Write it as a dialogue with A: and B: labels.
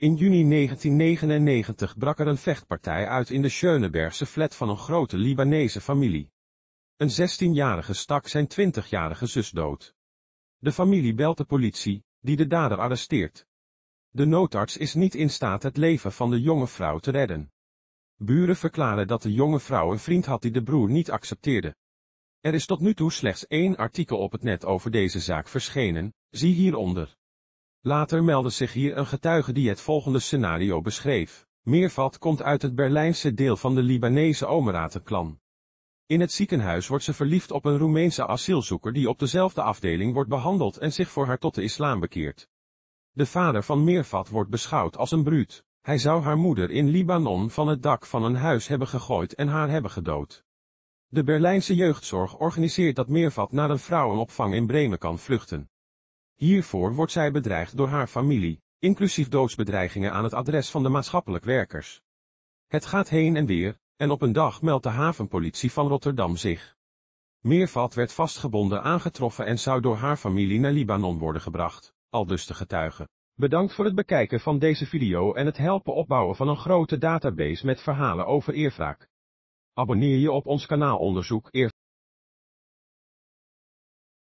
A: In juni 1999 brak er een vechtpartij uit in de Schönebergse flat van een grote Libanese familie. Een 16-jarige stak zijn 20-jarige zus dood. De familie belt de politie, die de dader arresteert. De noodarts is niet in staat het leven van de jonge vrouw te redden. Buren verklaren dat de jonge vrouw een vriend had die de broer niet accepteerde. Er is tot nu toe slechts één artikel op het net over deze zaak verschenen, zie hieronder. Later meldde zich hier een getuige die het volgende scenario beschreef. Meervat komt uit het Berlijnse deel van de Libanese Omeratenklan. In het ziekenhuis wordt ze verliefd op een Roemeense asielzoeker die op dezelfde afdeling wordt behandeld en zich voor haar tot de islam bekeert. De vader van Meervat wordt beschouwd als een bruut. Hij zou haar moeder in Libanon van het dak van een huis hebben gegooid en haar hebben gedood. De Berlijnse jeugdzorg organiseert dat Meervat naar een vrouwenopvang in Bremen kan vluchten. Hiervoor wordt zij bedreigd door haar familie, inclusief doodsbedreigingen aan het adres van de maatschappelijk werkers. Het gaat heen en weer, en op een dag meldt de havenpolitie van Rotterdam zich. Meervat werd vastgebonden aangetroffen en zou door haar familie naar Libanon worden gebracht, aldus de getuige. Bedankt voor het bekijken van deze video en het helpen opbouwen van een grote database met verhalen over eerwraak. Abonneer je op ons kanaal Onderzoek Eer